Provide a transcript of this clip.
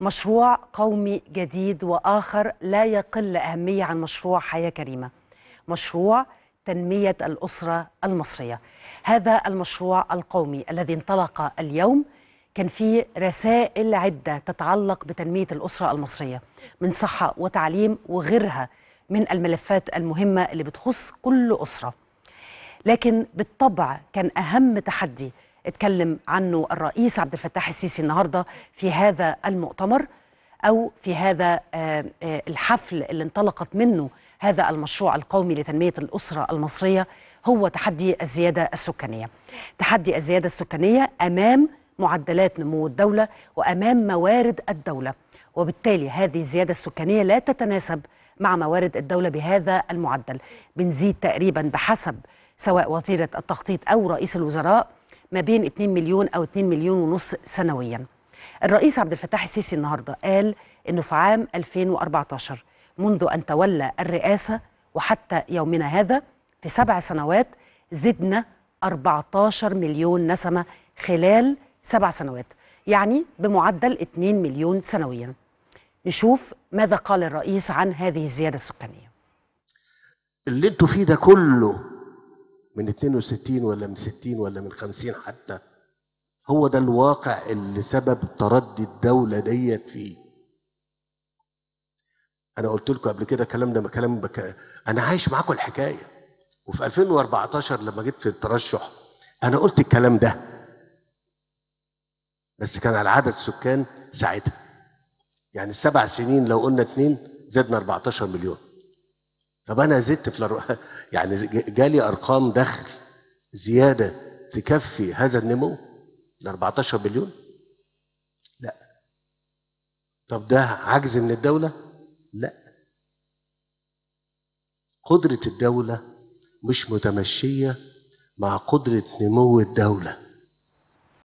مشروع قومي جديد واخر لا يقل اهميه عن مشروع حياه كريمه مشروع تنميه الاسره المصريه هذا المشروع القومي الذي انطلق اليوم كان فيه رسائل عده تتعلق بتنميه الاسره المصريه من صحه وتعليم وغيرها من الملفات المهمه اللي بتخص كل اسره لكن بالطبع كان اهم تحدي اتكلم عنه الرئيس عبد الفتاح السيسي النهارده في هذا المؤتمر او في هذا آه، آه، الحفل اللي انطلقت منه هذا المشروع القومي لتنميه الاسره المصريه هو تحدي الزياده السكانيه. تحدي الزياده السكانيه امام معدلات نمو الدوله وامام موارد الدوله وبالتالي هذه الزياده السكانيه لا تتناسب مع موارد الدوله بهذا المعدل. بنزيد تقريبا بحسب سواء وزيره التخطيط او رئيس الوزراء ما بين 2 مليون أو 2 مليون ونص سنويا الرئيس عبد الفتاح السيسي النهاردة قال أنه في عام 2014 منذ أن تولى الرئاسة وحتى يومنا هذا في سبع سنوات زدنا 14 مليون نسمة خلال سبع سنوات يعني بمعدل 2 مليون سنويا نشوف ماذا قال الرئيس عن هذه الزيادة السكانية اللي انتوا فيه ده كله من 62 ولا من 60 ولا من 50 حتى هو ده الواقع اللي سبب تردي الدولة ديت فيه أنا قلت لكم قبل كده الكلام ده كلام بك... أنا عايش معاكم الحكاية وفي 2014 لما جيت في الترشح أنا قلت الكلام ده بس كان على عدد سكان ساعتها يعني السبع سنين لو قلنا اتنين زدنا 14 مليون طب انا زدت في الأرو... يعني جالي ارقام دخل زياده تكفي هذا النمو ال 14 بليون لا طب ده عجز من الدوله لا قدره الدوله مش متمشيه مع قدره نمو الدوله